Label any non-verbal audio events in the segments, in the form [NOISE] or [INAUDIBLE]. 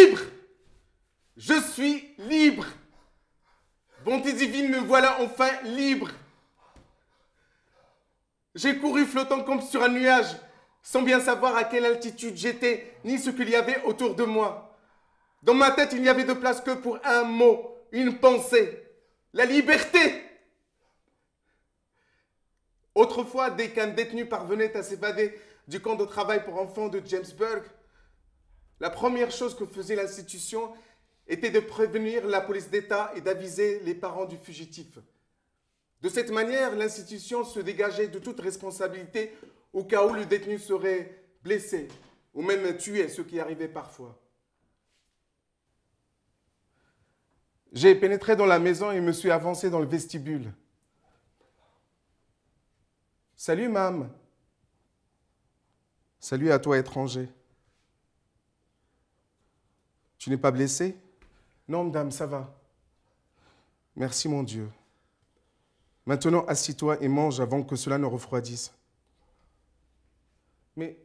libre Je suis libre Bonté divine, me voilà enfin libre J'ai couru flottant comme sur un nuage, sans bien savoir à quelle altitude j'étais, ni ce qu'il y avait autour de moi. Dans ma tête, il n'y avait de place que pour un mot, une pensée, la liberté Autrefois, dès qu'un détenu parvenait à s'évader du camp de travail pour enfants de Jamesburg, la première chose que faisait l'institution était de prévenir la police d'État et d'aviser les parents du fugitif. De cette manière, l'institution se dégageait de toute responsabilité au cas où le détenu serait blessé ou même tué, ce qui arrivait parfois. J'ai pénétré dans la maison et me suis avancé dans le vestibule. Salut, mam. Salut à toi, étranger. Tu n'es pas blessé Non, madame, ça va. Merci, mon Dieu. Maintenant, assis-toi et mange avant que cela ne refroidisse. Mais,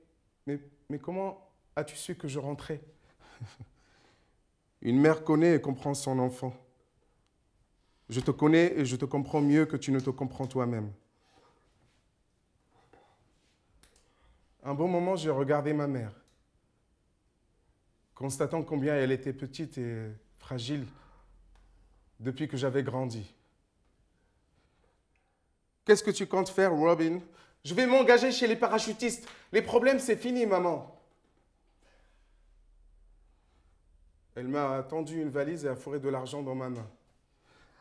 mais, mais comment as-tu su que je rentrais [LAUGHS] Une mère connaît et comprend son enfant. Je te connais et je te comprends mieux que tu ne te comprends toi-même. Un bon moment, j'ai regardé ma mère constatant combien elle était petite et fragile depuis que j'avais grandi. Qu'est-ce que tu comptes faire, Robin Je vais m'engager chez les parachutistes. Les problèmes, c'est fini, maman. Elle m'a tendu une valise et a fourré de l'argent dans ma main.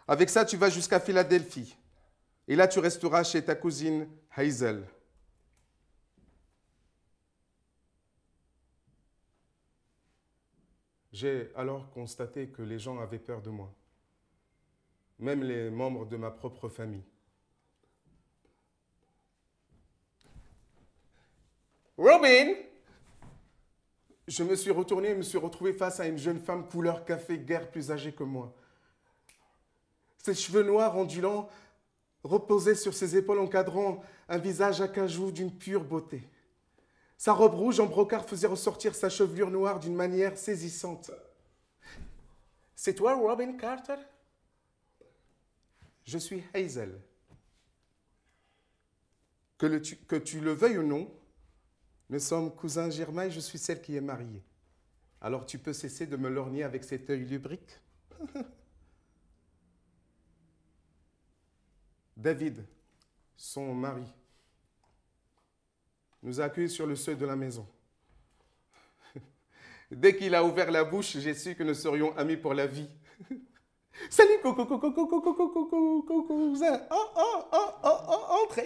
Avec ça, tu vas jusqu'à Philadelphie. Et là, tu resteras chez ta cousine Hazel. J'ai alors constaté que les gens avaient peur de moi, même les membres de ma propre famille. Robin Je me suis retourné et me suis retrouvé face à une jeune femme couleur café, guère plus âgée que moi. Ses cheveux noirs ondulants reposaient sur ses épaules encadrant un visage à cajou d'une pure beauté. Sa robe rouge en brocart faisait ressortir sa chevelure noire d'une manière saisissante. C'est toi, Robin Carter Je suis Hazel. Que, tu, tu, le veuilles ou non, nous sommes cousins germains je suis celle qui est mariée. Alors tu peux cesser de me lorgner avec cet œil lubrique [LAUGHS] David, son mari, nous sur le seuil de la maison. Dès qu'il a ouvert la bouche, j'ai su que nous serions amis pour la vie. Salut, Coco. cousin. Oh, oh, oh, oh, oh, entre.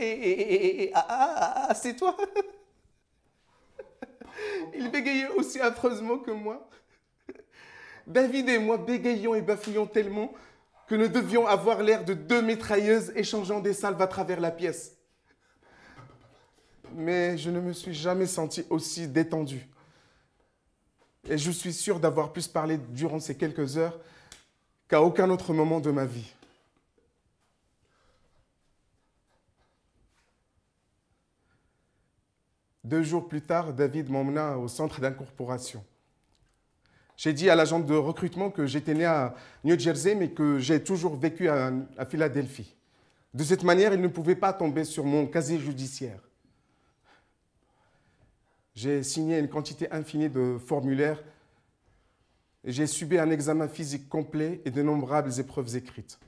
Ah, ah, ah c'est toi. Il bégayait aussi affreusement que moi. David et moi bégayons et bafouillons tellement que nous devions avoir l'air de deux mitrailleuses échangeant des salves à travers la pièce mais je ne me suis jamais senti aussi détendu. Et je suis sûr d'avoir plus parlé durant ces quelques heures qu'à aucun autre moment de ma vie. Deux jours plus tard, David m'emmena au centre d'incorporation. J'ai dit à l'agent de recrutement que j'étais né à New Jersey, mais que j'ai toujours vécu à Philadelphie. De cette manière, il ne pouvait pas tomber sur mon casier judiciaire. J'ai signé une quantité infinie de formulaires. J'ai subi un examen physique complet et de nombreuses épreuves écrites.